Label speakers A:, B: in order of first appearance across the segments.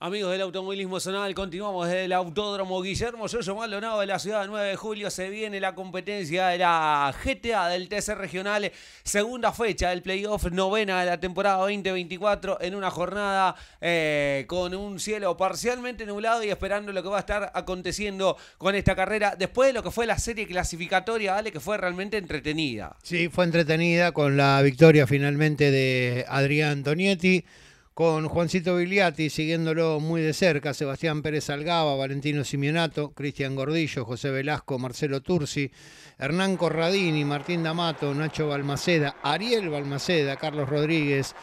A: Amigos del automovilismo zonal, continuamos desde el Autódromo Guillermo Yoyo Maldonado de la ciudad 9 de julio. Se viene la competencia de la GTA del TC Regional, segunda fecha del playoff novena de la temporada 2024, en una jornada eh, con un cielo parcialmente nublado y esperando lo que va a estar aconteciendo con esta carrera después de lo que fue la serie clasificatoria, Ale, que fue realmente entretenida.
B: Sí, fue entretenida con la victoria finalmente de Adrián Antonietti con Juancito Biliati siguiéndolo muy de cerca, Sebastián Pérez Algaba, Valentino Simeonato, Cristian Gordillo, José Velasco, Marcelo Turci, Hernán Corradini, Martín D'Amato, Nacho Balmaceda, Ariel Balmaceda, Carlos Rodríguez,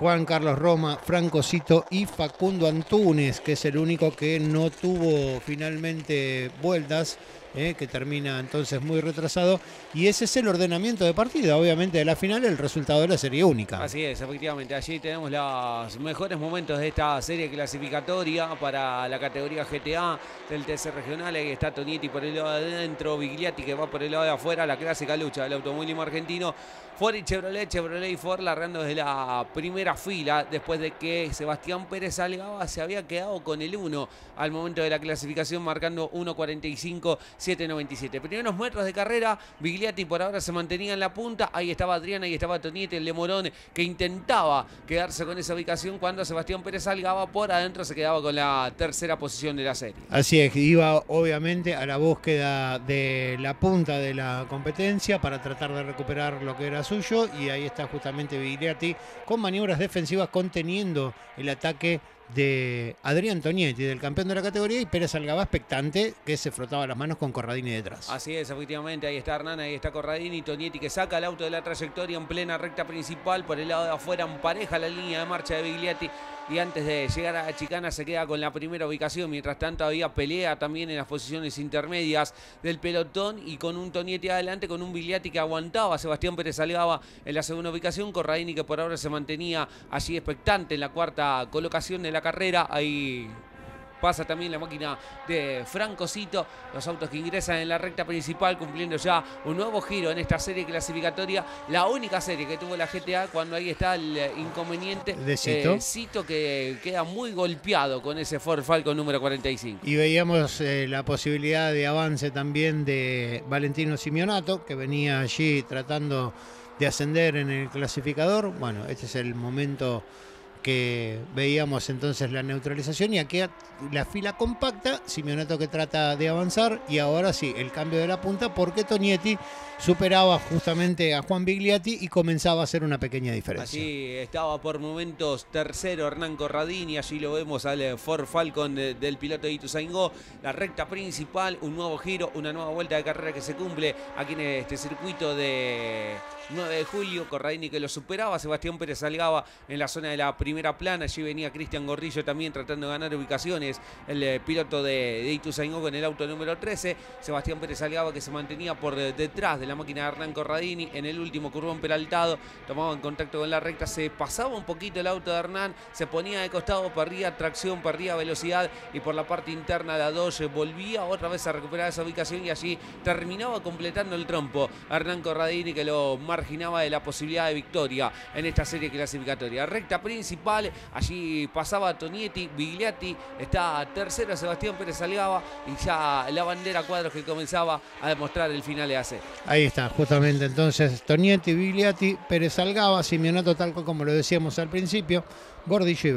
B: Juan Carlos Roma, Franco Cito y Facundo Antunes, que es el único que no tuvo finalmente vueltas ¿eh? que termina entonces muy retrasado. Y ese es el ordenamiento de partida, obviamente de la final, el resultado de la serie única.
A: Así es, efectivamente. Allí tenemos los mejores momentos de esta serie clasificatoria para la categoría GTA del TC Regional. Ahí está Tonietti por el lado de adentro, Vigliati que va por el lado de afuera, la clásica lucha del automovilismo argentino Ford y Chevrolet, Chevrolet y Ford largando desde la primera fila después de que Sebastián Pérez Salgaba se había quedado con el 1 al momento de la clasificación marcando 1.45-7.97. Primeros metros de carrera, Vigliati por ahora se mantenía en la punta, ahí estaba Adriana, ahí estaba Toniete, el Morón, que intentaba quedarse con esa ubicación cuando Sebastián Pérez Salgaba por adentro se quedaba con la tercera posición de la serie.
B: Así es, iba obviamente a la búsqueda de la punta de la competencia para tratar de recuperar lo que era suyo y ahí está justamente Vigliati con maniobras defensivas conteniendo el ataque de Adrián Tonietti, del campeón de la categoría, y Pérez Algaba expectante, que se frotaba las manos con Corradini detrás.
A: Así es, efectivamente, ahí está Hernán, ahí está Corradini, Tonietti que saca el auto de la trayectoria en plena recta principal, por el lado de afuera empareja la línea de marcha de Biglietti y antes de llegar a Chicana se queda con la primera ubicación, mientras tanto había pelea también en las posiciones intermedias del pelotón y con un Tonietti adelante, con un Bigliati que aguantaba, Sebastián Pérez Algaba en la segunda ubicación, Corradini que por ahora se mantenía allí expectante en la cuarta colocación de la carrera. Ahí pasa también la máquina de Francocito. Los autos que ingresan en la recta principal cumpliendo ya un nuevo giro en esta serie clasificatoria. La única serie que tuvo la GTA cuando ahí está el inconveniente de eh, Cito, que queda muy golpeado con ese Ford Falcon número 45.
B: Y veíamos eh, la posibilidad de avance también de Valentino Simeonato que venía allí tratando de ascender en el clasificador. Bueno, este es el momento que veíamos entonces la neutralización y aquí la fila compacta, Simeonato que trata de avanzar y ahora sí, el cambio de la punta porque Tonietti superaba justamente a Juan Bigliatti y comenzaba a hacer una pequeña diferencia.
A: Así estaba por momentos tercero Hernán Corradini, allí lo vemos al eh, Ford Falcon eh, del piloto de Ituzaingó, la recta principal, un nuevo giro, una nueva vuelta de carrera que se cumple aquí en este circuito de 9 de julio, Corradini que lo superaba, Sebastián Pérez Salgaba en la zona de la primera primera plana. Allí venía Cristian Gorrillo también tratando de ganar ubicaciones. El eh, piloto de, Ituzaingó con el auto número 13. Sebastián Pérez Algaba que se mantenía por eh, detrás de la máquina de Hernán Corradini. En el último curbón peraltado tomaba en contacto con la recta. Se pasaba un poquito el auto de Hernán. Se ponía de costado, perdía tracción, perdía velocidad. Y por la parte interna de la eh, volvía otra vez a recuperar esa ubicación y allí terminaba completando el trompo. Hernán Corradini que lo marginaba de la posibilidad de victoria en esta serie clasificatoria. Recta principal Allí pasaba Tonietti, Vigliatti, está tercero Sebastián Pérez Algaba y ya la bandera cuadros que comenzaba a demostrar el final de hace.
B: Ahí está, justamente entonces Tonietti, Vigliatti, Pérez Algaba, Simeonato tal como lo decíamos al principio, Gordillo y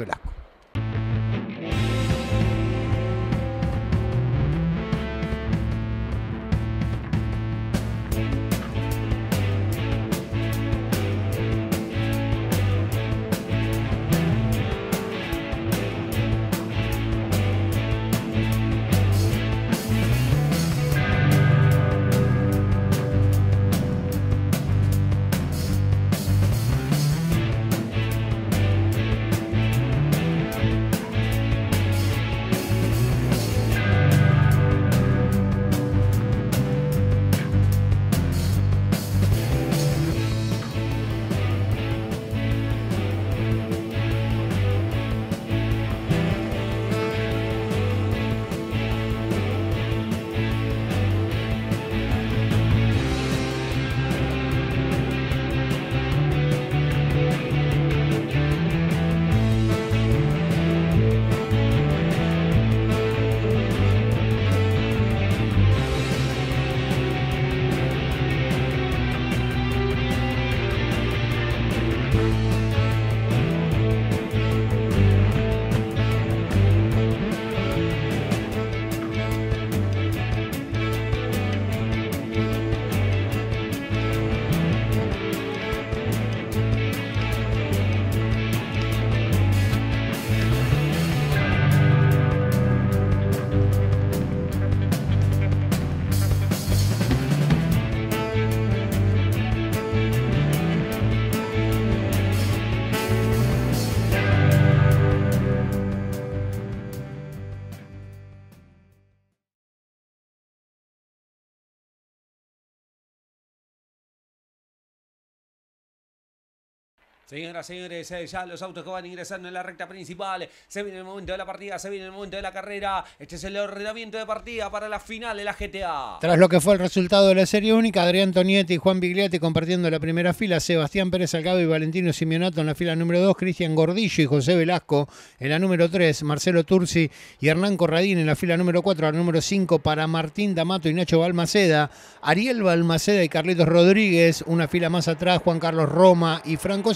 A: Señoras, señores, ya los autos que van ingresando en la recta principal. Se viene el momento de la partida, se viene el momento de la carrera. Este es el ordenamiento de partida para la final de la GTA.
B: Tras lo que fue el resultado de la serie única, Adrián Tonietti y Juan Biglietti compartiendo la primera fila, Sebastián Pérez Salgado y Valentino Simeonato en la fila número 2, Cristian Gordillo y José Velasco en la número 3, Marcelo Turci y Hernán Corradín en la fila número 4, la número 5 para Martín D'Amato y Nacho Balmaceda, Ariel Balmaceda y Carlitos Rodríguez, una fila más atrás, Juan Carlos Roma y Franco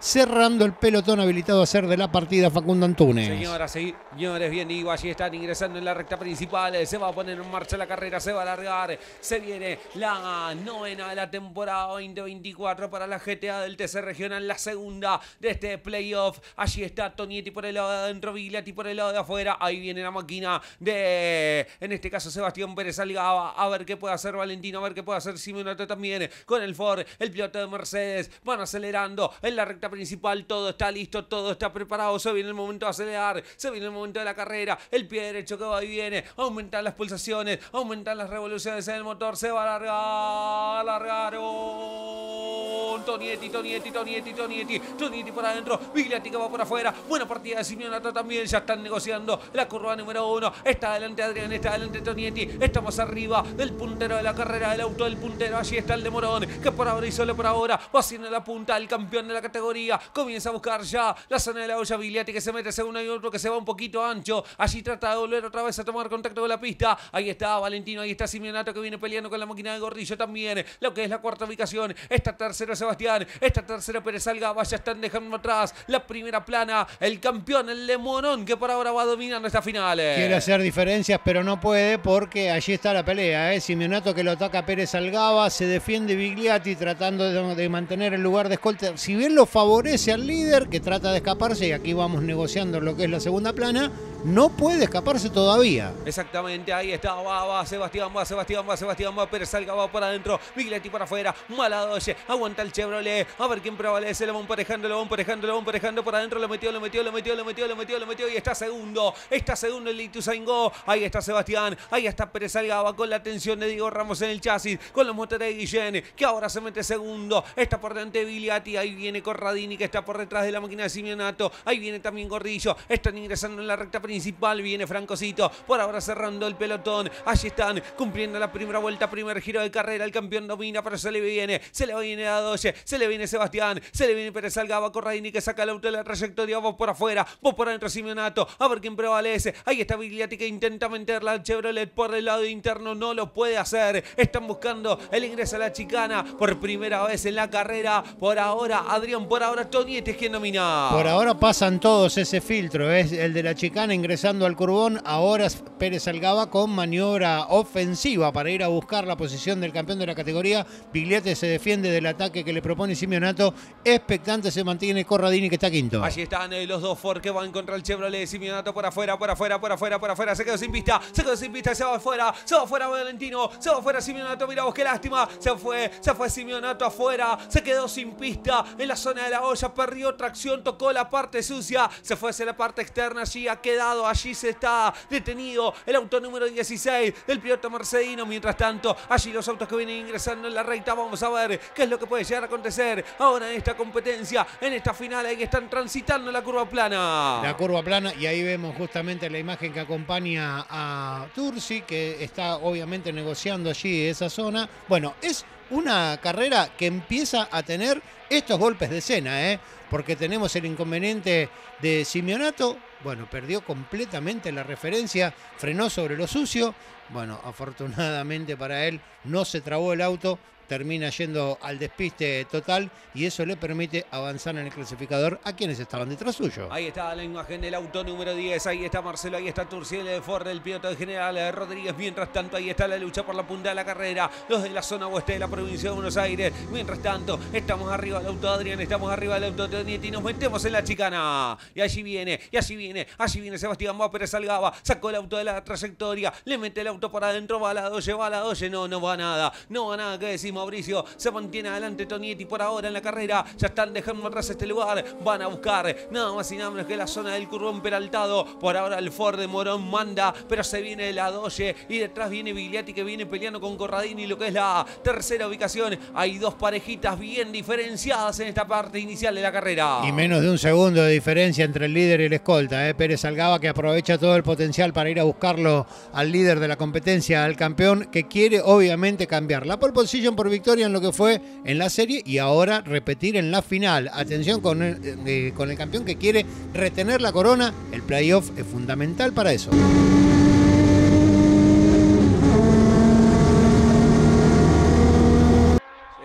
B: cerrando el pelotón habilitado a ser de la partida Facundo Antunes. Señoras,
A: señores, bien, digo allí están ingresando en la recta principal, se va a poner en marcha la carrera, se va a alargar, se viene la novena de la temporada 2024 para la GTA del TC Regional, la segunda de este playoff. Allí está Tonietti por el lado de adentro, Vigliati por el lado de afuera, ahí viene la máquina de, en este caso, Sebastián Pérez Algaba, a ver qué puede hacer Valentino, a ver qué puede hacer Simonato también con el Ford, el piloto de Mercedes, van acelerando, el la recta principal, todo está listo, todo está preparado, se viene el momento de acelerar, se viene el momento de la carrera, el pie derecho que va y viene, aumentan las pulsaciones, aumentan las revoluciones en el motor, se va a alargar largaron, oh, Tonietti, Tonietti, Tonietti, Tonietti, Tonietti por adentro, Vigliati que va por afuera, buena partida de Simeonato también, ya están negociando la curva número uno, está adelante Adrián, está adelante Tonietti, estamos arriba del puntero de la carrera, del auto del puntero, allí está el de Morón, que por ahora y solo por ahora va haciendo la punta, el campeón de la categoría. Comienza a buscar ya la zona de la olla Vigliati que se mete según y otro que se va un poquito ancho. Allí trata de volver otra vez a tomar contacto con la pista. Ahí está Valentino, ahí está Simeonato que viene peleando con la máquina de Gordillo también. Lo que es la cuarta ubicación. Esta tercera Sebastián, esta tercera Pérez Algaba. ya están dejando atrás la primera plana. El campeón, el Lemonón, que por ahora va dominando esta finales. Quiere hacer
B: diferencias, pero no puede porque allí está la pelea. ¿eh? Simeonato que lo ataca Pérez Algaba. Se defiende Vigliati tratando de, de mantener el lugar de escolta. Si bien lo favorece al líder que trata de escaparse y aquí vamos negociando lo que es la segunda plana no puede escaparse todavía.
A: Exactamente, ahí está, va, Sebastián va, Sebastián va, Sebastián va, Pérez salga, para adentro, Migletti para afuera, Maladoche, aguanta el Chevrolet, a ver quién prevalece, lo van parejando, lo van parejando, lo van parejando, para adentro, lo metió, lo metió, lo metió, lo metió, lo metió, lo metió, y está segundo, está segundo el Lituzaingó, ahí está Sebastián, ahí está Pérez Salgaba con la atención de Diego Ramos en el chasis, con los motores de Guillén, que ahora se mete segundo, está por delante de ahí viene Corradini que está por detrás de la máquina de Simeonato, ahí viene también Gordillo, están ingresando en la recta principal viene Francocito. Por ahora cerrando el pelotón. Allí están cumpliendo la primera vuelta, primer giro de carrera. El campeón domina, pero se le viene. Se le viene a se le viene Sebastián, se le viene Pérez Algaba, Corradini que saca el auto de la trayectoria. Vos por afuera, vos por adentro, Simeonato. A ver quién prevalece. Ahí está Vigliati que intenta meter la Chevrolet por el lado interno. No lo puede hacer. Están buscando el ingreso a la chicana por primera vez en la carrera. Por ahora, Adrián, por ahora, Tony, este es quien domina. Por
B: ahora pasan todos ese filtro. Es el de la chicana en ingresando al curbón. Ahora Pérez Salgaba con maniobra ofensiva para ir a buscar la posición del campeón de la categoría. Bigliete se defiende del ataque que le propone Simeonato. Expectante se mantiene Corradini que está quinto. Allí
A: están eh, los dos Ford que van contra el Chevrolet. Simeonato por afuera, por afuera, por afuera, por afuera. Se quedó sin pista, se quedó sin pista, se va afuera, se va afuera Valentino, se va afuera Simeonato. mira vos qué lástima. Se fue, se fue Simeonato afuera, se quedó sin pista en la zona de la olla. Perdió tracción, tocó la parte sucia, se fue hacia la parte externa. Allí ha quedado allí se está detenido el auto número 16 del piloto Mercedino. Mientras tanto, allí los autos que vienen ingresando en la recta, vamos a ver qué es lo que puede llegar a acontecer ahora en esta competencia, en esta final, ahí que están transitando la curva plana. La
B: curva plana y ahí vemos justamente la imagen que acompaña a Tursi, que está obviamente negociando allí esa zona. Bueno, es una carrera que empieza a tener estos golpes de escena, ¿eh? porque tenemos el inconveniente de Simeonato, bueno, perdió completamente la referencia, frenó sobre lo sucio bueno, afortunadamente para él no se trabó el auto, termina yendo al despiste total y eso le permite avanzar en el clasificador a quienes estaban detrás suyo. Ahí
A: está la imagen del auto número 10, ahí está Marcelo, ahí está Turciel de eh, Ford, el piloto de general eh, Rodríguez. Mientras tanto, ahí está la lucha por la punta de la carrera, los de la zona oeste de la provincia de Buenos Aires. Mientras tanto, estamos arriba del auto Adrián, estamos arriba del auto de y nos metemos en la chicana. Y allí viene, y allí viene, allí viene Sebastián Bópez Salgaba, sacó el auto de la trayectoria, le mete el auto para adentro, va a la 12, va a la doye. no, no va nada, no va nada, ¿qué decir Mauricio? Se mantiene adelante Tonietti por ahora en la carrera, ya están dejando atrás este lugar, van a buscar nada más y nada menos que la zona del Currón peraltado, por ahora el Ford de Morón manda, pero se viene la 12 y detrás viene Vigliati que viene peleando con Corradini, lo que es la tercera ubicación, hay dos parejitas bien diferenciadas en esta parte inicial de la carrera. Y
B: menos de un segundo de diferencia entre el líder y el escolta, ¿eh? Pérez Salgaba que aprovecha todo el potencial para ir a buscarlo al líder de la competencia competencia al campeón que quiere obviamente cambiar la pole position por victoria en lo que fue en la serie y ahora repetir en la final. Atención con el, eh, con el campeón que quiere retener la corona. El playoff es fundamental para eso.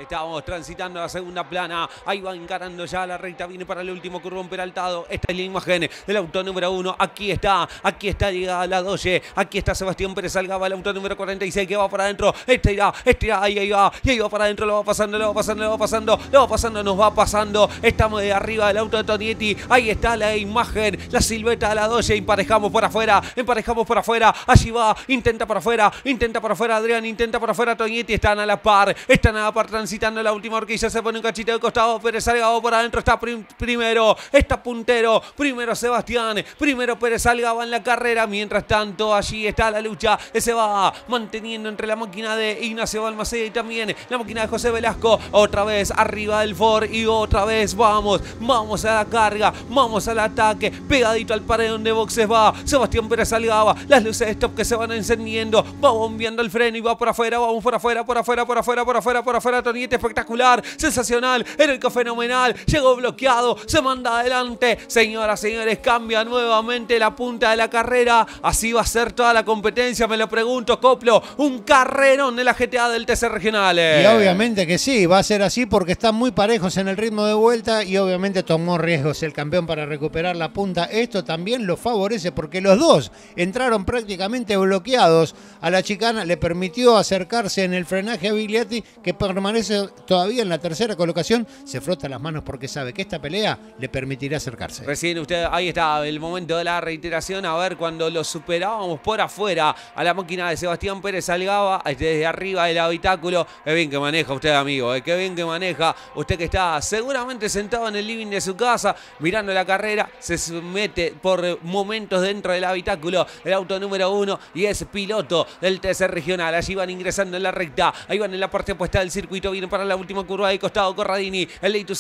A: Estamos transitando a la segunda plana. Ahí va encarando ya la recta. Viene para el último curvón peraltado. Esta es la imagen del auto número uno. Aquí está. Aquí está llegada la 12. Aquí está Sebastián Pérez Algaba, el auto número 46 que va para adentro. Este ya Este ya Ahí, va. Y ahí va para adentro. Lo va pasando, lo va pasando, lo va pasando. Lo va pasando, nos va pasando. Estamos de arriba del auto de Tonietti. Ahí está la imagen. La silueta de la 12. Emparejamos por afuera. Emparejamos por afuera. Allí va. Intenta por afuera. Intenta por afuera, Adrián. Intenta por afuera, Tonietti. Están a la par. Están a la par quitando la última horquilla. Se pone un cachito de costado. Pérez Salgado por adentro. Está primero. Está puntero. Primero Sebastián. Primero Pérez Salgado en la carrera. Mientras tanto, allí está la lucha. Se va manteniendo entre la máquina de Ignacio Balmaceda y también la máquina de José Velasco. Otra vez arriba del Ford. Y otra vez vamos. Vamos a la carga. Vamos al ataque. Pegadito al paredón de boxes va. Sebastián Pérez Salgaba. Las luces de stop que se van encendiendo. Va bombeando el freno y va por afuera. Vamos por afuera, por afuera, por afuera, por afuera, por afuera, Tony espectacular, sensacional, Enrico fenomenal, llegó bloqueado, se manda adelante. Señoras, señores, cambia nuevamente la punta de la carrera. Así va a ser toda la competencia, me lo pregunto, Coplo. Un carrerón de la GTA del TC Regional. Y obviamente
B: que sí, va a ser así porque están muy parejos en el ritmo de vuelta y obviamente tomó riesgos el campeón para recuperar la punta. Esto también lo favorece porque los dos entraron prácticamente bloqueados a la chicana. Le permitió acercarse en el frenaje a Biglietti que permanece todavía en la tercera colocación, se frota las manos porque sabe que esta pelea le permitirá acercarse.
A: Recién usted, ahí está el momento de la reiteración, a ver cuando lo superábamos por afuera a la máquina de Sebastián Pérez Salgaba, desde arriba del habitáculo, qué bien que maneja usted amigo, eh, qué bien que maneja usted que está seguramente sentado en el living de su casa, mirando la carrera, se mete por momentos dentro del habitáculo, el auto número uno y es piloto del TC Regional, allí van ingresando en la recta, ahí van en la parte opuesta del circuito, viene para la última curva de costado Corradini. El Leitu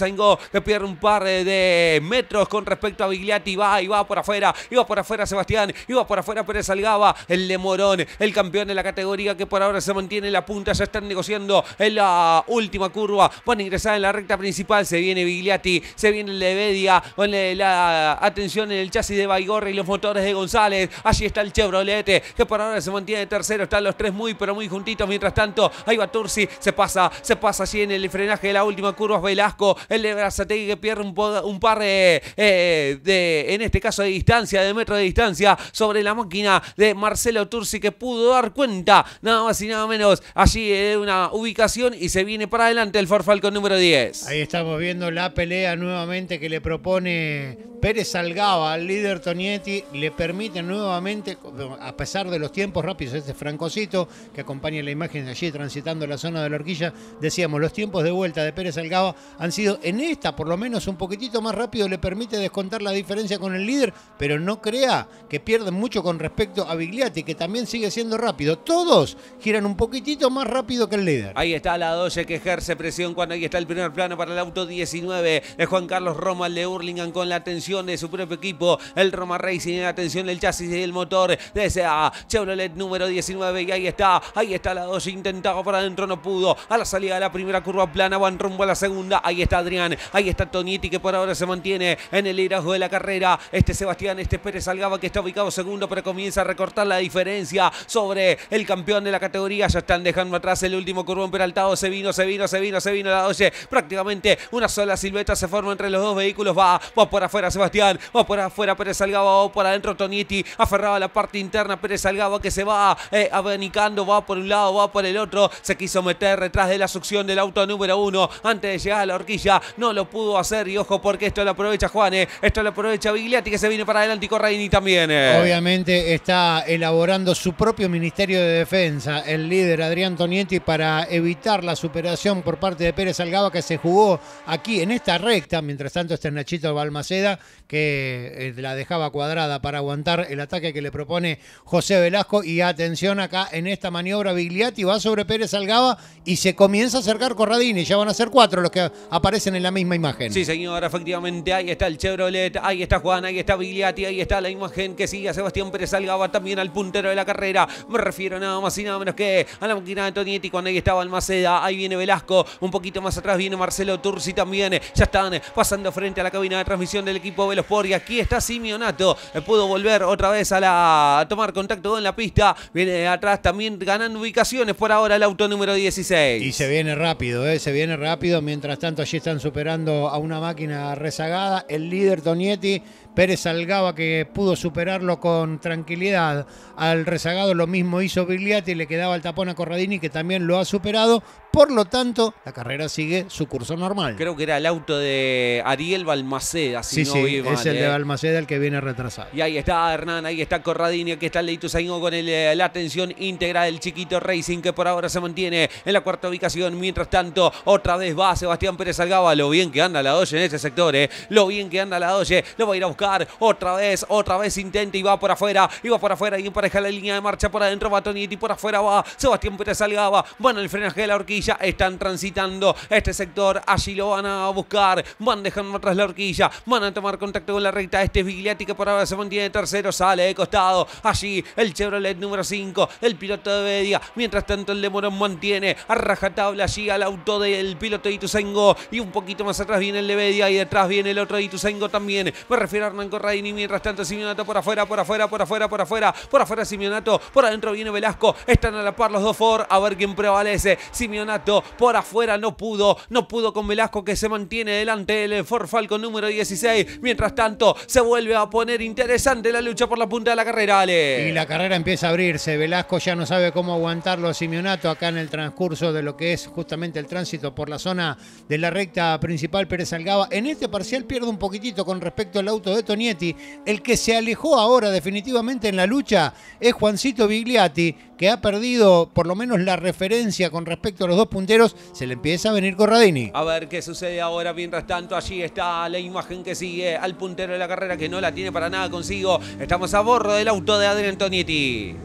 A: que pierde un par de metros con respecto a Vigliati. Va y va por afuera. Iba por afuera Sebastián. Iba por afuera Pérez Salgaba. El Lemorón, el campeón de la categoría que por ahora se mantiene en la punta. Ya están negociando en la última curva. Van a ingresar en la recta principal. Se viene Vigliati. Se viene el Levedia. Con la atención en el chasis de Baigorri y los motores de González. Allí está el Chevrolet que por ahora se mantiene tercero. Están los tres muy pero muy juntitos. Mientras tanto, ahí va Tursi. Se pasa, se pasa allí en el frenaje de la última curva? Velasco, el de Brazategui que pierde un, par eh, de, en este caso de distancia, de metro de distancia, sobre la máquina de Marcelo Tursi que pudo dar cuenta, nada más y nada menos, allí eh, de una ubicación y se viene para adelante el forfalcon número 10. Ahí estamos viendo la pelea nuevamente que le
B: propone
A: Pérez Salgaba al líder
B: Tonietti, le permite nuevamente, a pesar de los tiempos rápidos, este francocito que acompaña la imagen de allí transitando la zona de la horquilla, decía los tiempos de vuelta de Pérez Salgado han sido en esta, por lo menos un poquitito más rápido, le permite descontar la diferencia con el líder, pero no crea que pierden mucho con respecto a Vigliati, que también sigue siendo rápido. Todos giran un poquitito más rápido que el líder.
A: Ahí está la 12 que ejerce presión cuando ahí está el primer plano para el auto 19 de eh, Juan Carlos Roma, el de Hurlingham con la atención de su propio equipo, el Roma Racing la atención del chasis y el motor de esa Chevrolet número 19 y ahí está, ahí está la 12 intentado para adentro, no pudo, a la salida de la primera curva plana, van rumbo a la segunda. Ahí está Adrián, ahí está Tonietti que por ahora se mantiene en el liderazgo de la carrera. Este Sebastián, este Pérez Salgaba que está ubicado segundo, pero comienza a recortar la diferencia sobre el campeón de la categoría. Ya están dejando atrás el último curvón peraltado. Se vino, se vino, se vino, se vino la doce Prácticamente una sola silueta se forma entre los dos vehículos. Va, va por afuera Sebastián, va por afuera Pérez Salgaba, va por adentro Tonietti, aferrado la parte interna Pérez Salgaba que se va eh, abanicando, va por un lado, va por el otro. Se quiso meter detrás de la succión del auto número uno antes de llegar a la horquilla. No lo pudo hacer y ojo porque esto lo aprovecha Juanes, esto lo aprovecha Vigliati que se viene para adelante y Corraini también. Eh.
B: Obviamente está elaborando su propio Ministerio de Defensa, el líder Adrián Tonietti para evitar la superación por parte de Pérez Algaba que se jugó aquí en esta recta. Mientras tanto este Nachito Balmaceda que eh, la dejaba cuadrada para aguantar el ataque que le propone José Velasco y atención acá en esta maniobra Vigliati va sobre Pérez Algaba y se comienza a acercar Corradini, ya van a ser cuatro los que aparecen en la misma imagen.
A: Sí, señor, efectivamente, ahí está el Chevrolet, ahí está Juan, ahí está Vigliati, ahí está la imagen que sigue a Sebastián Pérez Salgaba, también al puntero de la carrera. Me refiero nada más y nada menos que a la máquina de Tonietti, cuando ahí estaba Almaceda, ahí viene Velasco, un poquito más atrás viene Marcelo Turzi también, ya están pasando frente a la cabina de transmisión del equipo Velospor y aquí está Simeonato, eh, pudo volver otra vez a, la, tomar contacto con la pista, viene atrás también ganando ubicaciones por ahora el auto número 16. Y se viene rápido, ¿eh? se viene rápido. Mientras tanto, allí
B: están superando a una máquina rezagada. El líder Tonietti Pérez Salgaba que pudo superarlo con tranquilidad al rezagado, lo mismo hizo y le quedaba el tapón a Corradini que también lo ha superado, por lo tanto la carrera sigue su curso normal.
A: Creo que era el auto de Ariel Balmaceda, sí, sí, es el de ¿eh? Balmaceda el que viene retrasado. Y ahí está Hernán, ahí está Corradini, aquí está Leito con eh, la atención íntegra del chiquito Racing que por ahora se mantiene en la cuarta ubicación, mientras tanto otra vez va Sebastián Pérez Salgaba, lo bien que anda la doye en ese sector, ¿eh? lo bien que anda la doye, lo va a ir a buscar otra vez, otra vez intenta y va por afuera. Y va por afuera y empareja la línea de marcha por adentro. Va Tonietti por afuera va. Sebastián Pérez Salgaba, Van al frenaje de la horquilla. Están transitando este sector. Allí lo van a buscar. Van dejando atrás la horquilla. Van a tomar contacto con la recta. Este es que por ahora se mantiene tercero. Sale de costado. Allí el Chevrolet número 5. El piloto de Bedia. Mientras tanto el de Morón mantiene a rajatabla allí al auto del piloto de Itusengo. Y un poquito más atrás viene el de Bedia. Y detrás viene el otro de Ituzengo también. Me refiero Hernán Corradini. Mientras tanto, Simeonato por afuera, por afuera, por afuera, por afuera. Por afuera Simeonato, por adentro viene Velasco. Están a la par los dos Ford. A ver quién prevalece. Simeonato por afuera no pudo. No pudo con Velasco que se mantiene delante el for Falcon número 16. Mientras tanto, se vuelve a poner interesante la lucha por la punta de la carrera, Ale. Y la carrera
B: empieza a abrirse. Velasco ya no sabe cómo aguantarlo Simeonato acá en el transcurso de lo que es justamente el tránsito por la zona de la recta principal Pérez Salgaba, En este parcial pierde un poquitito con respecto al auto de de Tonietti. El que se alejó ahora definitivamente en la lucha es Juancito Vigliati, que ha perdido por lo menos la referencia con respecto a los dos punteros. Se le empieza a venir Corradini.
A: A ver qué sucede ahora. Mientras tanto, allí está la imagen que sigue al puntero de la carrera que no la tiene para nada consigo. Estamos a bordo del auto de Adrián Tonietti.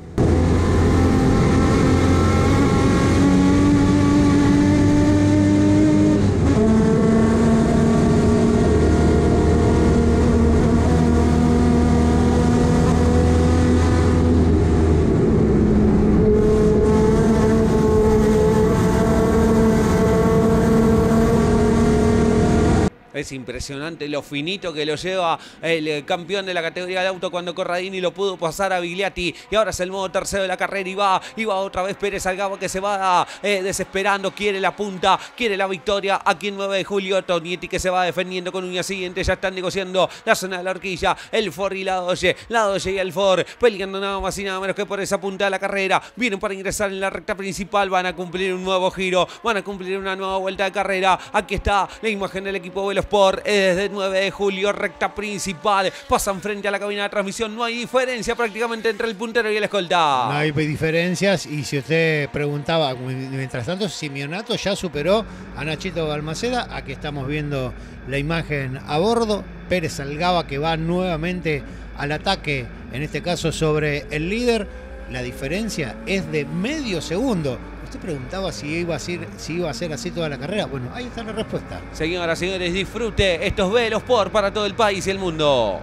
A: impresionante lo finito que lo lleva el eh, campeón de la categoría del auto cuando Corradini lo pudo pasar a Vigliati. Y ahora es el modo tercero de la carrera y va, y va otra vez Pérez Algaba que se va eh, desesperando, quiere la punta, quiere la victoria. Aquí en 9 de julio, Tonietti que se va defendiendo con uña siguiente, ya están negociando la zona de la horquilla, el Ford y la Doge, la Doge y el Ford, peleando nada más y nada menos que por esa punta de la carrera. Vienen para ingresar en la recta principal, van a cumplir un nuevo giro, van a cumplir una nueva vuelta de carrera. Aquí está la imagen del equipo Velosport, es desde 9 de julio, recta principal. Pasan frente a la cabina de transmisión. No hay diferencia prácticamente entre el puntero y el escolta. No
B: hay diferencias. Y si usted preguntaba, mientras tanto, Simeonato ya superó a Nachito Balmaceda. Aquí estamos viendo la imagen a bordo. Pérez Salgaba que va nuevamente al ataque, en este caso sobre el líder. La diferencia es de medio segundo se preguntaba si iba a ser, si iba a ser así toda la carrera. Bueno, ahí está la respuesta.
A: Señoras y señores, disfrute estos velos por para todo el país y el mundo.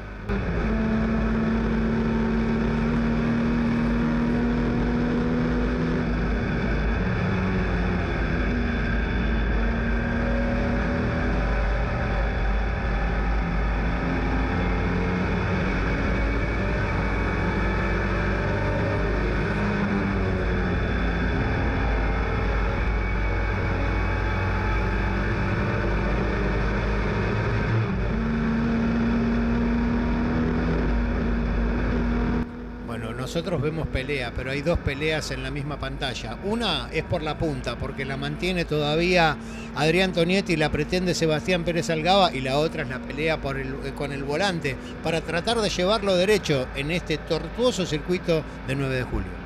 B: pelea, pero hay dos peleas en la misma pantalla. Una es por la punta, porque la mantiene todavía Adrián Tonietti y la pretende Sebastián Pérez Algaba, y la otra es la pelea eh, con el volante, para tratar de llevarlo derecho en este tortuoso circuito de 9 de julio.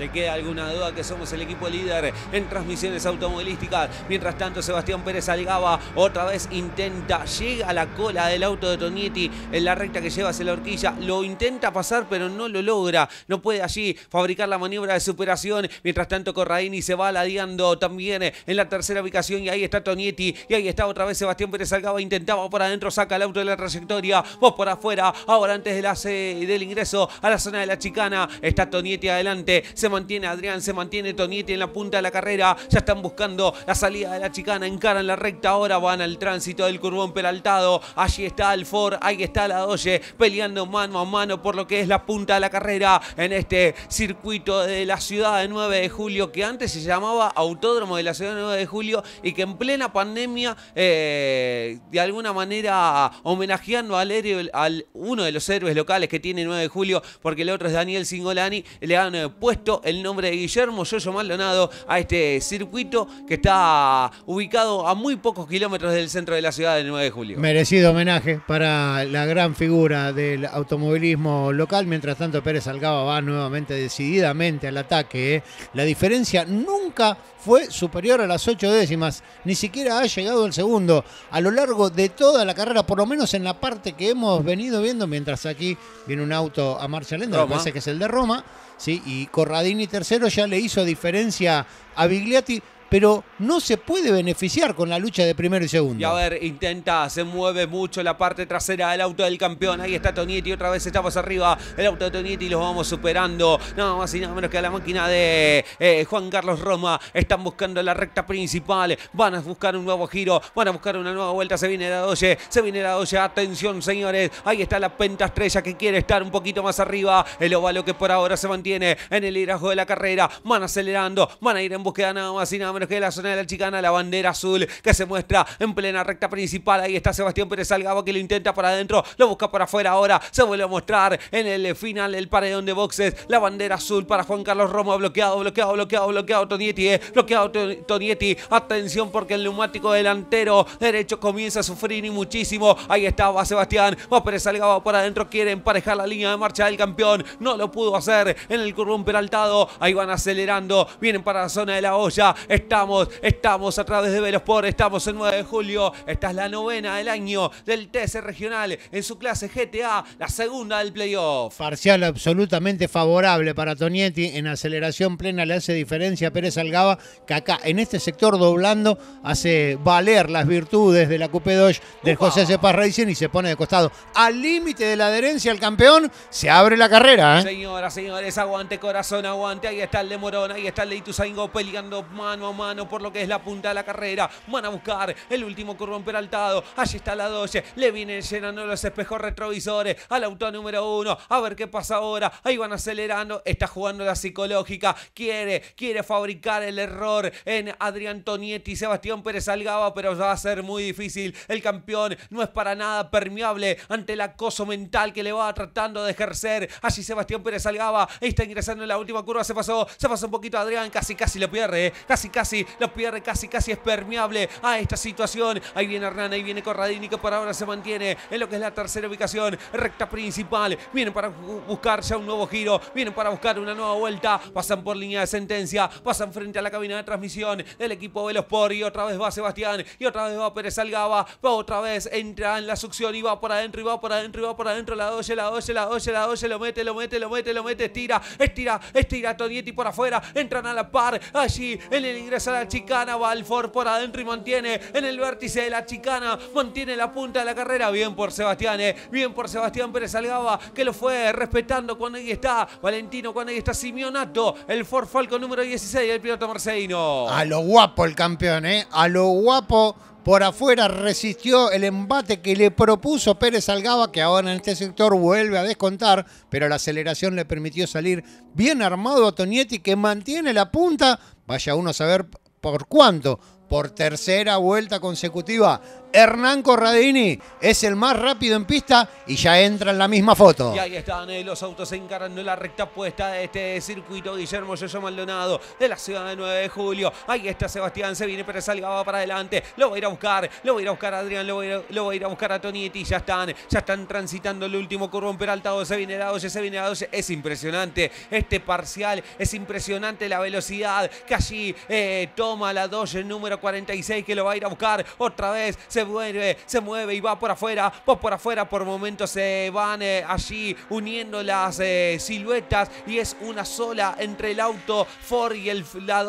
A: le queda alguna duda que somos el equipo líder en transmisiones automovilísticas. Mientras tanto, Sebastián Pérez Algaba otra vez intenta, llega a la cola del auto de Tonietti en la recta que lleva hacia la horquilla. Lo intenta pasar, pero no lo logra. No puede allí fabricar la maniobra de superación. Mientras tanto, Corraini se va aladeando también en la tercera ubicación. Y ahí está Tonietti. Y ahí está otra vez Sebastián Pérez Algaba. Intentaba por adentro, saca el auto de la trayectoria. Vos por afuera. Ahora antes del, del ingreso a la zona de la chicana. Está Tonietti adelante. Se mantiene Adrián, se mantiene Tonietti en la punta de la carrera. Ya están buscando la salida de la chicana, encaran la recta. Ahora van al tránsito del curbón peraltado. Allí está el Ford, ahí está la Doye, peleando mano a mano por lo que es la punta de la carrera en este circuito de la ciudad de 9 de julio, que antes se llamaba Autódromo de la ciudad de 9 de julio y que en plena pandemia, eh, de alguna manera homenajeando al, al uno de los héroes locales que tiene 9 de julio, porque el otro es Daniel Singolani, le han eh, puesto el nombre de Guillermo Yoyo Maldonado a este circuito que está ubicado a muy pocos kilómetros del centro de la ciudad del 9 de julio. Merecido
B: homenaje para la gran figura del automovilismo local. Mientras tanto, Pérez Algaba va nuevamente decididamente al ataque. ¿eh? La diferencia nunca fue superior a las ocho décimas. Ni siquiera ha llegado el segundo a lo largo de toda la carrera, por lo menos en la parte que hemos venido viendo, mientras aquí viene un auto a marcha lenta, parece que es el de Roma, ¿sí? y Corradini tercero ya le hizo diferencia a Bigliatti pero no se puede beneficiar con la lucha de primero y segundo. Y a
A: ver, intenta, se mueve mucho la parte trasera del auto del campeón. Ahí está Tonietti, otra vez estamos arriba. El auto de Tonietti los vamos superando. Nada más y nada menos que a la máquina de eh, Juan Carlos Roma. Están buscando la recta principal. Van a buscar un nuevo giro, van a buscar una nueva vuelta. Se viene la doye. se viene la doye. Atención, señores. Ahí está la penta estrella que quiere estar un poquito más arriba. El ovalo que por ahora se mantiene en el liderazgo de la carrera. Van acelerando, van a ir en búsqueda nada más y nada menos que la zona de la chicana, la bandera azul que se muestra en plena recta principal. Ahí está Sebastián Pérez Salgado que lo intenta para adentro, lo busca para afuera ahora. Se vuelve a mostrar en el final el paredón de boxes. La bandera azul para Juan Carlos Romo, bloqueado, bloqueado, bloqueado, bloqueado Tonietti, eh, bloqueado Tonietti. Atención porque el neumático delantero derecho comienza a sufrir y muchísimo. Ahí estaba Sebastián, va Pérez Salgado para adentro, quiere emparejar la línea de marcha del campeón. No lo pudo hacer en el currón peraltado. Ahí van acelerando, vienen para la zona de la olla estamos, estamos a través de Velosport, estamos en 9 de julio, esta es la novena del año del TC Regional en su clase GTA, la segunda del playoff.
B: Parcial absolutamente favorable para Tonietti, en aceleración plena le hace diferencia a Pérez Algaba, que acá en este sector doblando hace valer las virtudes de la Coupé 2 del José Cepas Racing y se pone de costado. Al límite de la adherencia al campeón, se abre la carrera. Señora,
A: ¿eh? Señoras, señores, aguante corazón, aguante, ahí está el de Morón, ahí está el de Ituzaingó peleando mano a mano mano por lo que es la punta de la carrera. Van a buscar el último en peraltado. Allí está la 12. Le vienen llenando los espejos retrovisores al auto número uno, A ver qué pasa ahora. Ahí van acelerando. Está jugando la psicológica. Quiere, quiere fabricar el error en Adrián Tonietti. Sebastián Pérez Algaba, pero va a ser muy difícil. El campeón no es para nada permeable ante el acoso mental que le va tratando de ejercer. Allí Sebastián Pérez Algaba está ingresando en la última curva. Se pasó, se pasó un poquito Adrián. Casi, casi le pierde. ¿eh? Casi, casi casi, la pierde casi, casi es permeable a esta situación. Ahí viene Hernán, ahí viene Corradini que por ahora se mantiene en lo que es la tercera ubicación, recta principal. Vienen para buscar ya un nuevo giro, vienen para buscar una nueva vuelta. Pasan por línea de sentencia, pasan frente a la cabina de transmisión del equipo Velospor. y otra vez va Sebastián y otra vez va Pérez Algaba. Va otra vez, entra en la succión y va por adentro y va por adentro y va por adentro. La 12, la 12, la 12, la doce. lo mete, lo mete, lo mete, lo mete, estira, estira, estira. y por afuera, entran a la par allí el el a la chicana, va al Ford por adentro y mantiene en el vértice de la chicana, mantiene la punta de la carrera, bien por Sebastián, eh, bien por Sebastián Pérez Algaba, que lo fue respetando cuando ahí está Valentino, cuando ahí está Simeonato, el Ford Falco número 16 el piloto marceino.
B: A lo guapo el campeón, ¿eh? A lo guapo por afuera resistió el embate que le propuso Pérez Algaba, que ahora en este sector vuelve a descontar, pero la aceleración le permitió salir bien armado a Tonietti, que mantiene la punta, vaya uno a saber por cuánto, por tercera vuelta consecutiva. Hernán Corradini es el más rápido en pista y ya entra en la misma foto. Y
A: ahí están eh, los autos encarando la recta puesta de este circuito. Guillermo Yoyo Maldonado de la ciudad de 9 de julio. Ahí está Sebastián, se viene Pérez Salga, para adelante. Lo va a ir a buscar, lo va a ir a buscar Adrián, lo va a ir, a, buscar a Tonietti. Ya están, ya están transitando el último en Peralta Se viene la 12, se viene la Es impresionante este parcial, es impresionante la velocidad que allí eh, toma la el número 46 que lo va a ir a buscar otra vez. Se se mueve, se mueve y va por afuera, pues por afuera, por momentos se van eh, allí uniendo las eh, siluetas y es una sola entre el auto Ford y el, la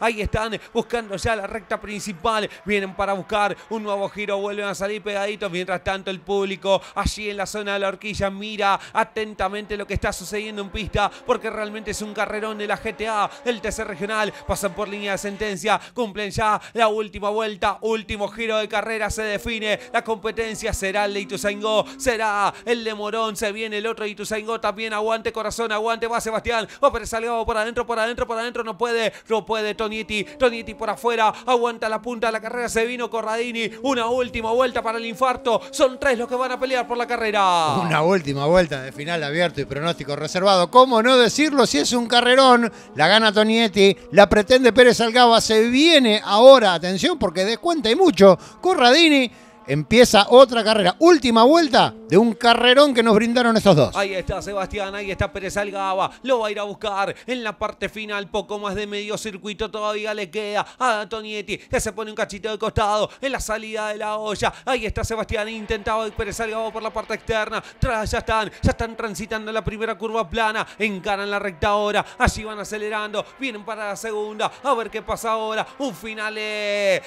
A: ahí están buscando ya la recta principal, vienen para buscar un nuevo giro, vuelven a salir pegaditos, mientras tanto el público allí en la zona de la horquilla mira atentamente lo que está sucediendo en pista, porque realmente es un carrerón de la GTA, el TC regional, pasan por línea de sentencia, cumplen ya la última vuelta, último giro de carrera, se define. La competencia será el de Ituzaingó, será el de Morón. Se viene el otro Ituzaingó también. Aguante, corazón, aguante. Va Sebastián, va Pérez Salgado, por adentro, por adentro, por adentro. No puede, no puede Tonietti. Tonietti por afuera, aguanta la punta. La carrera se vino Corradini. Una última vuelta para el infarto. Son tres los que van a pelear por la carrera.
B: Una última vuelta de final abierto y pronóstico reservado. ¿Cómo no decirlo si es un carrerón? La gana Tonietti, la pretende Pérez Salgado, Se viene ahora, atención, porque descuenta y mucho. Corradini Mazzolini empieza otra carrera. Última vuelta de un carrerón que nos brindaron estos dos. Ahí
A: está Sebastián, ahí está Pérez Algaba. Lo va a ir a buscar en la parte final. Poco más de medio circuito todavía le queda a Antonietti Que se pone un cachito de costado en la salida de la olla. Ahí está Sebastián. intentado, y Pérez Algaba por la parte externa. Tras ya están, ya están transitando la primera curva plana. Encaran la recta ahora. Allí van acelerando. Vienen para la segunda. A ver qué pasa ahora. Un final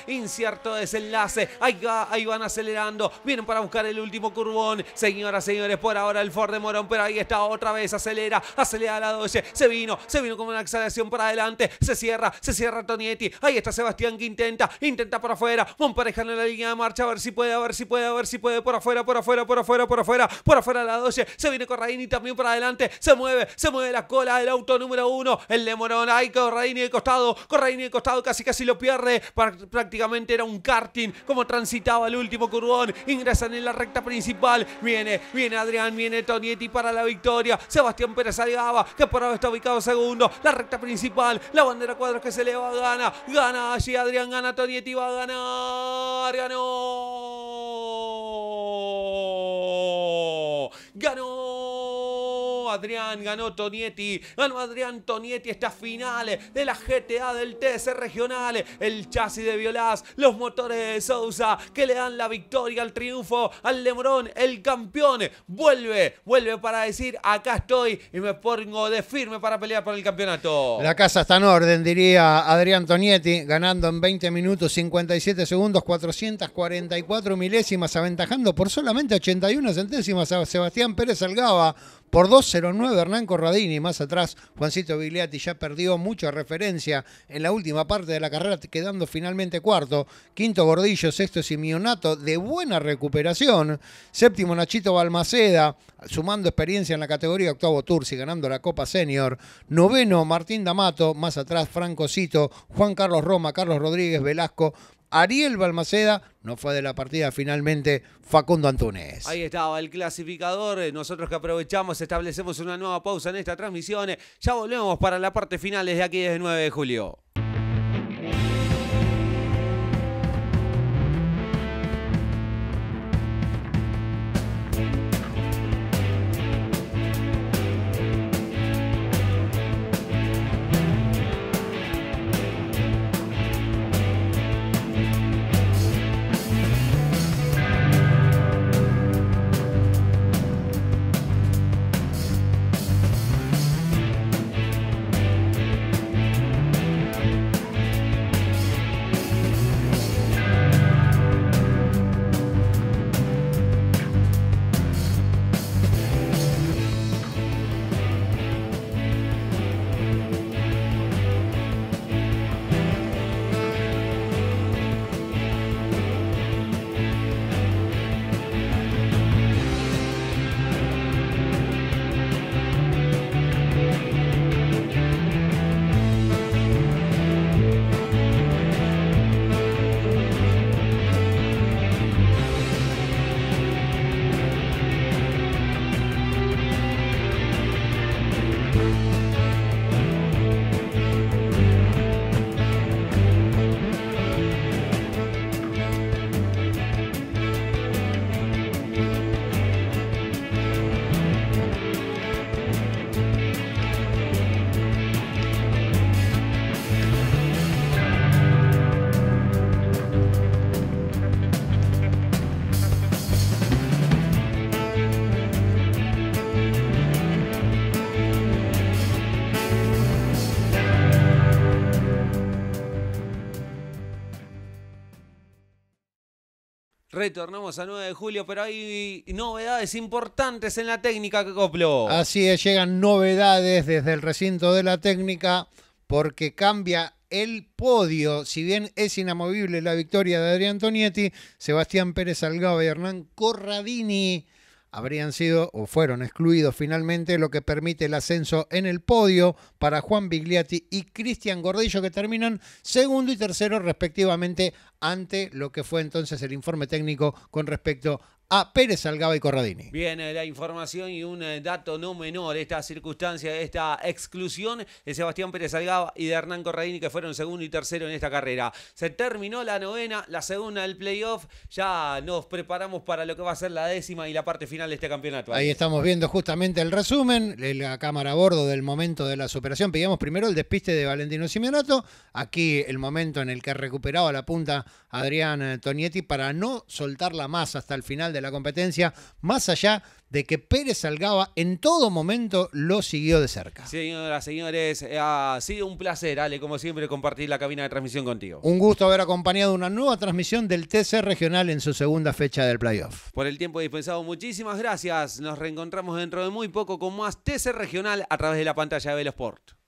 A: incierto desenlace. Ahí, ahí van a acelerando. Vienen para buscar el último curbón Señoras, señores, por ahora el Ford de Morón, pero ahí está otra vez. Acelera, acelera la 12. Se vino, se vino con una aceleración para adelante. Se cierra, se cierra Tonietti. Ahí está Sebastián que intenta, intenta por afuera. pareja en la línea de marcha, a ver si puede, a ver si puede, a ver si puede. Por afuera, por afuera, por afuera, por afuera, por afuera la 12. Se viene Corraini también para adelante. Se mueve, se mueve la cola del auto número uno. El de Morón, ahí Corraini de costado, Corraini de costado, casi casi lo pierde. Prácticamente era un karting, como transitaba el último Tipo curbón. Ingresan en la recta principal. Viene, viene Adrián, viene Tonietti para la victoria. Sebastián Pérez Algaba, que por ahora está ubicado segundo. La recta principal, la bandera cuadros que se le va. gana. Gana allí Adrián, gana Tonietti, va a ganar. Ganó. Ganó. Adrián, ganó Tonietti, ganó Adrián Tonietti estas finales de la GTA del TS regional, el chasis de Violas, los motores de Sousa que le dan la victoria, el triunfo, al Lembrón, el campeón, vuelve, vuelve para decir acá estoy y me pongo de firme para pelear por el campeonato.
B: La casa está en orden, diría Adrián Tonietti, ganando en 20 minutos 57 segundos 444 milésimas, aventajando por solamente 81 centésimas a Sebastián Pérez Algaba por 2-0-9 Hernán Corradini, más atrás Juancito Vigliati ya perdió mucha referencia en la última parte de la carrera, quedando finalmente cuarto, quinto Gordillo, sexto Simionato de buena recuperación, séptimo Nachito Balmaceda, sumando experiencia en la categoría octavo Tursi, ganando la Copa Senior, noveno Martín D'Amato, más atrás Franco Cito, Juan Carlos Roma, Carlos Rodríguez, Velasco, Ariel Balmaceda, no fue de la partida finalmente Facundo Antunes.
A: Ahí estaba el clasificador, eh, nosotros que aprovechamos, establecemos una nueva pausa en esta transmisión, eh, ya volvemos para la parte final desde aquí desde 9 de julio. retornamos a 9 de julio, pero hay novedades importantes en la técnica que coplo.
B: Así es, llegan novedades desde el recinto de la técnica porque cambia el podio. Si bien es inamovible la victoria de Adrián Tonietti, Sebastián Pérez Salgado y Hernán Corradini habrían sido o fueron excluidos finalmente, lo que permite el ascenso en el podio para Juan Bigliati y Cristian Gordillo, que terminan segundo y tercero respectivamente ante lo que fue entonces el informe técnico con respecto a Pérez Salgaba y Corradini.
A: Viene la información y un eh, dato no menor, esta circunstancia, esta exclusión de Sebastián Pérez Salgaba y de Hernán Corradini, que fueron segundo y tercero en esta carrera. Se terminó la novena, la segunda del playoff, ya nos preparamos para lo que va a ser la décima y la parte final de este campeonato. Ahí estamos viendo
B: justamente el resumen, la cámara a bordo del momento de la superación. Pedíamos primero el despiste de Valentino Simeonato, aquí el momento en el que ha recuperaba la punta Adrián eh, Tonietti para no soltar la más hasta el final de la competencia, más allá de que Pérez Salgaba en todo momento lo siguió de cerca.
A: Señoras, señores, eh, ha sido un placer, Ale, como siempre, compartir la cabina de transmisión contigo.
B: Un gusto haber acompañado una nueva transmisión del TC Regional en su segunda fecha del playoff.
A: Por el tiempo dispensado, muchísimas gracias. Nos reencontramos dentro de muy poco con más TC Regional a través de la pantalla de Velosport.